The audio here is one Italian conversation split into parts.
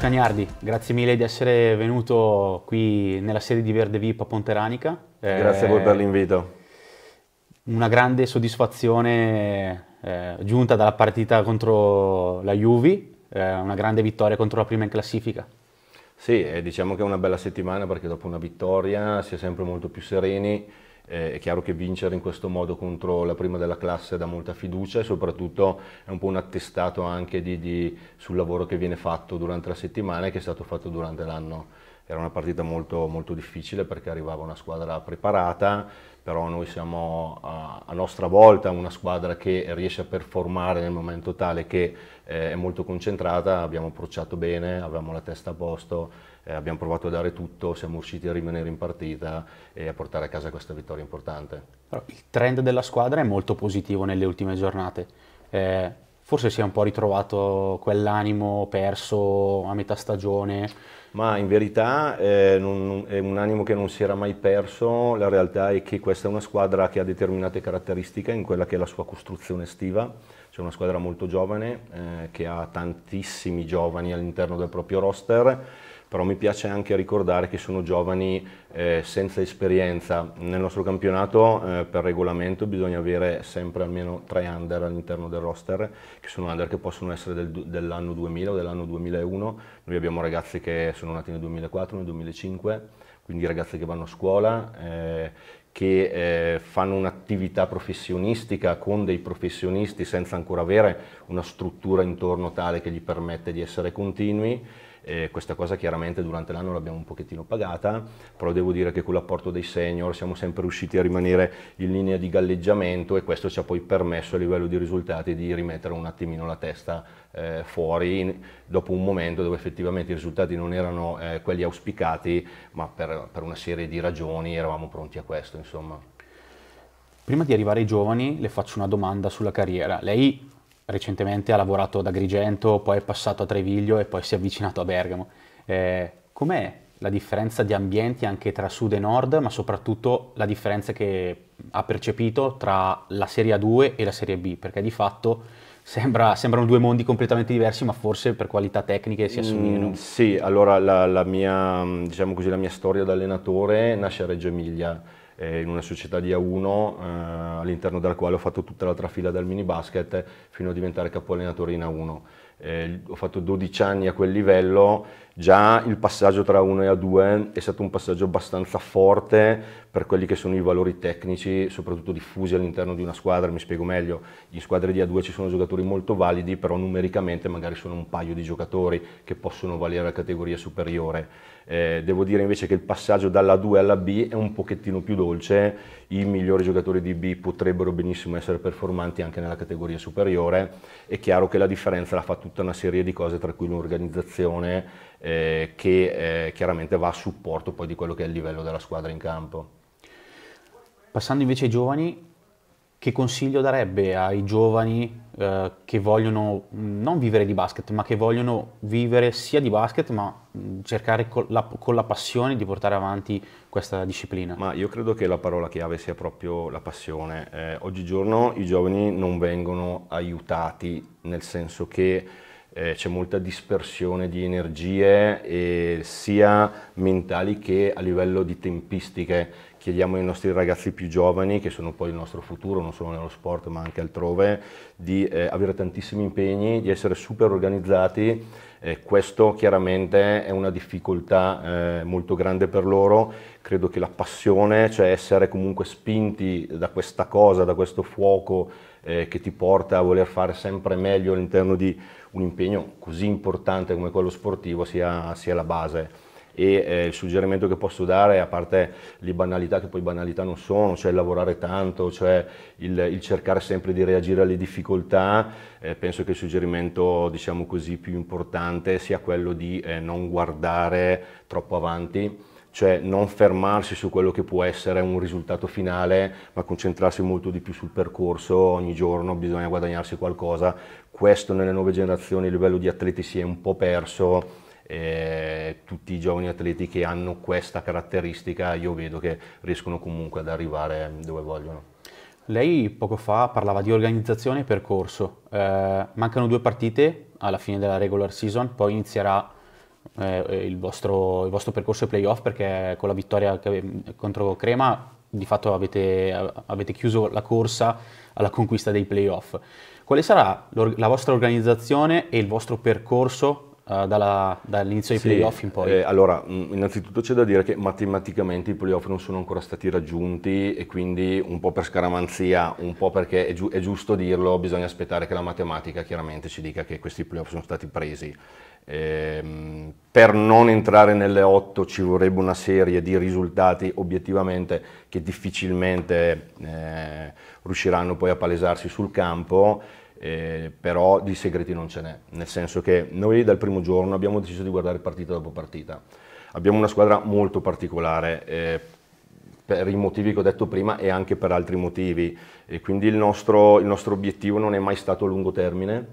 Scagnardi, grazie mille di essere venuto qui nella serie di Verde VIP a Ponteranica. Grazie eh, a voi per l'invito. Una grande soddisfazione eh, giunta dalla partita contro la Juve, eh, una grande vittoria contro la prima in classifica. Sì, diciamo che è una bella settimana perché dopo una vittoria si è sempre molto più sereni eh, è chiaro che vincere in questo modo contro la prima della classe dà molta fiducia e soprattutto è un po' un attestato anche di, di, sul lavoro che viene fatto durante la settimana e che è stato fatto durante l'anno. Era una partita molto, molto difficile perché arrivava una squadra preparata, però noi siamo a, a, nostra volta una squadra che riesce a performare nel momento tale che eh, è molto concentrata, abbiamo approcciato bene, avevamo la testa a posto, eh, abbiamo provato a dare tutto, siamo riusciti a rimanere in partita e a portare a casa questa vittoria importante. Il trend della squadra è molto positivo nelle ultime giornate. Eh forse si è un po' ritrovato quell'animo perso a metà stagione. Ma in verità eh, non, è un animo che non si era mai perso, la realtà è che questa è una squadra che ha determinate caratteristiche in quella che è la sua costruzione estiva, c'è una squadra molto giovane eh, che ha tantissimi giovani all'interno del proprio roster però mi piace anche ricordare che sono giovani eh, senza esperienza. Nel nostro campionato eh, per regolamento bisogna avere sempre almeno tre under all'interno del roster, che sono under che possono essere del, dell'anno 2000 o dell'anno 2001. Noi abbiamo ragazzi che sono nati nel 2004, nel 2005, quindi ragazzi che vanno a scuola, eh, che eh, fanno un'attività professionistica con dei professionisti senza ancora avere una struttura intorno tale che gli permette di essere continui eh, questa cosa chiaramente durante l'anno l'abbiamo un pochettino pagata, però devo dire che con l'apporto dei senior siamo sempre riusciti a rimanere in linea di galleggiamento e questo ci ha poi permesso a livello di risultati di rimettere un attimino la testa eh, fuori in, dopo un momento dove effettivamente i risultati non erano eh, quelli auspicati, ma per, per una serie di ragioni eravamo pronti a questo, insomma. Prima di arrivare ai giovani, le faccio una domanda sulla carriera. Lei recentemente ha lavorato ad Agrigento, poi è passato a Treviglio e poi si è avvicinato a Bergamo. Eh, com'è la differenza di ambienti anche tra sud e nord, ma soprattutto la differenza che ha percepito tra la Serie A2 e la Serie B, perché di fatto sembra, sembrano due mondi completamente diversi, ma forse per qualità tecniche si assomigliano. Mm, sì, allora la, la, mia, diciamo così, la mia storia da allenatore nasce a Reggio Emilia eh, in una società di A1 eh, all'interno della quale ho fatto tutta l'altra fila dal mini basket fino a diventare capo allenatore in A1 eh, ho fatto 12 anni a quel livello, già il passaggio tra 1 e A2 è stato un passaggio abbastanza forte per quelli che sono i valori tecnici, soprattutto diffusi all'interno di una squadra, mi spiego meglio, in squadre di A2 ci sono giocatori molto validi, però numericamente magari sono un paio di giocatori che possono valere la categoria superiore. Eh, devo dire invece che il passaggio dalla 2 alla B è un pochettino più dolce, i migliori giocatori di B potrebbero benissimo essere performanti anche nella categoria superiore, è chiaro che la differenza la fa tutto tutta una serie di cose tra cui un'organizzazione eh, che eh, chiaramente va a supporto poi di quello che è il livello della squadra in campo. Passando invece ai giovani, che consiglio darebbe ai giovani eh, che vogliono mm, non vivere di basket, ma che vogliono vivere sia di basket, ma mm, cercare con la, con la passione di portare avanti questa disciplina? Ma io credo che la parola chiave sia proprio la passione. Eh, oggigiorno i giovani non vengono aiutati, nel senso che eh, c'è molta dispersione di energie eh, sia mentali che a livello di tempistiche. Chiediamo ai nostri ragazzi più giovani, che sono poi il nostro futuro, non solo nello sport ma anche altrove, di eh, avere tantissimi impegni, di essere super organizzati. Eh, questo chiaramente è una difficoltà eh, molto grande per loro. Credo che la passione, cioè essere comunque spinti da questa cosa, da questo fuoco, eh, che ti porta a voler fare sempre meglio all'interno di un impegno così importante come quello sportivo sia, sia la base e eh, il suggerimento che posso dare, a parte le banalità che poi banalità non sono, cioè il lavorare tanto, cioè il, il cercare sempre di reagire alle difficoltà, eh, penso che il suggerimento diciamo così più importante sia quello di eh, non guardare troppo avanti, cioè non fermarsi su quello che può essere un risultato finale, ma concentrarsi molto di più sul percorso, ogni giorno bisogna guadagnarsi qualcosa. Questo nelle nuove generazioni a livello di atleti si è un po' perso, eh, tutti i giovani atleti che hanno questa caratteristica io vedo che riescono comunque ad arrivare dove vogliono. Lei poco fa parlava di organizzazione e percorso, eh, mancano due partite alla fine della regular season, poi inizierà eh, eh, il, vostro, il, vostro, percorso ai playoff perché con la vittoria che, contro Crema di fatto avete, avete, chiuso la corsa alla conquista dei playoff. Quale sarà la vostra organizzazione e il vostro percorso eh, dalla, dall'inizio dei sì, playoff in poi? Eh, allora, mm, innanzitutto c'è da dire che matematicamente i playoff non sono ancora stati raggiunti e quindi un po' per scaramanzia, un po' perché è, giu- è giusto dirlo, bisogna aspettare che la matematica chiaramente ci dica che questi playoff sono stati presi. Eh, per non entrare nelle 8 ci vorrebbe una serie di risultati obiettivamente che difficilmente eh, riusciranno poi a palesarsi sul campo eh, però di segreti non ce n'è, nel senso che noi dal primo giorno abbiamo deciso di guardare partita dopo partita. Abbiamo una squadra molto particolare, eh, per i motivi che ho detto prima e anche per altri motivi, e quindi il nostro, il nostro obiettivo non è mai stato a lungo termine,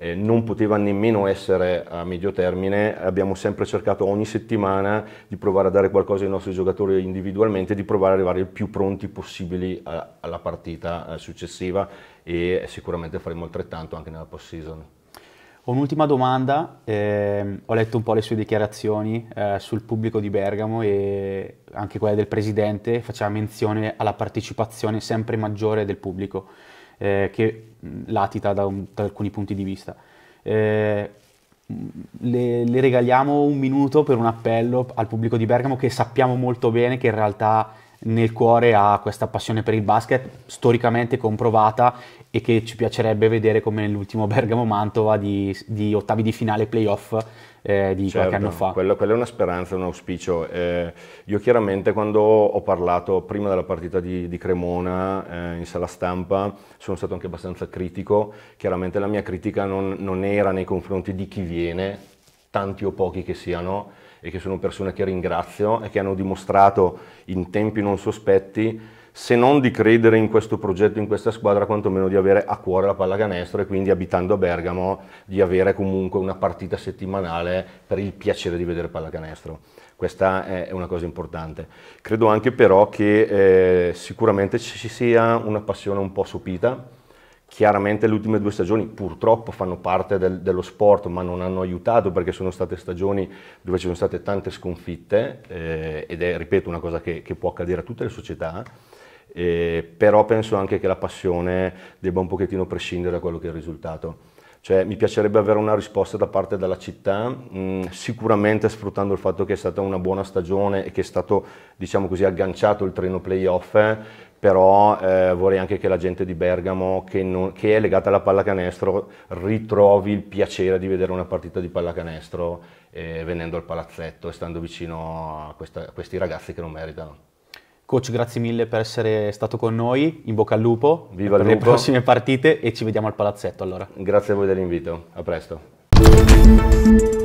eh, non poteva nemmeno essere a medio termine, abbiamo sempre cercato ogni settimana di provare a dare qualcosa ai nostri giocatori individualmente, di provare ad arrivare il più pronti possibili a, eh, alla partita eh, successiva e sicuramente faremo altrettanto anche nella post-season. Ho un'ultima domanda, eh, ho letto un po' le sue dichiarazioni eh, sul pubblico di Bergamo e anche quella del presidente faceva menzione alla partecipazione sempre maggiore del pubblico eh, che latita da, un, da, alcuni punti di vista. Eh, le, le, regaliamo un minuto per un appello al pubblico di Bergamo che sappiamo molto bene che in realtà nel cuore ha questa passione per il basket storicamente comprovata e che ci piacerebbe vedere come nell'ultimo Bergamo-Mantova di, di ottavi di finale playoff eh, di certo, qualche anno fa. Quella, quella, è una speranza, un auspicio. Eh, io chiaramente quando ho parlato prima della partita di, di Cremona eh, in sala stampa sono stato anche abbastanza critico, chiaramente la mia critica non, non era nei confronti di chi viene, tanti o pochi che siano, e che sono persone che ringrazio e che hanno dimostrato in tempi non sospetti se non di credere in questo progetto, in questa squadra, quantomeno di avere a cuore la pallacanestro e quindi abitando a Bergamo di avere comunque una partita settimanale per il piacere di vedere pallacanestro. Questa è una cosa importante. Credo anche però che eh, sicuramente ci sia una passione un po' sopita, Chiaramente le ultime due stagioni purtroppo fanno parte del, dello sport, ma non hanno aiutato perché sono state stagioni dove ci sono state tante sconfitte eh, ed è, ripeto, una cosa che, che può accadere a tutte le società. Eh, però penso anche che la passione debba un pochettino prescindere da quello che è il risultato. Cioè, mi piacerebbe avere una risposta da parte della città, mh, mm, sicuramente sfruttando il fatto che è stata una buona stagione e che è stato, diciamo così, agganciato il treno playoff, però eh, vorrei anche che la gente di Bergamo, che, non, che, è legata alla pallacanestro, ritrovi il piacere di vedere una partita di pallacanestro eh, venendo al palazzetto e stando vicino a, questa, a questi ragazzi che lo meritano. Coach, grazie mille per essere stato con noi, in bocca al lupo Viva per lupo. le prossime partite e ci vediamo al palazzetto allora. Grazie a voi dell'invito, a presto.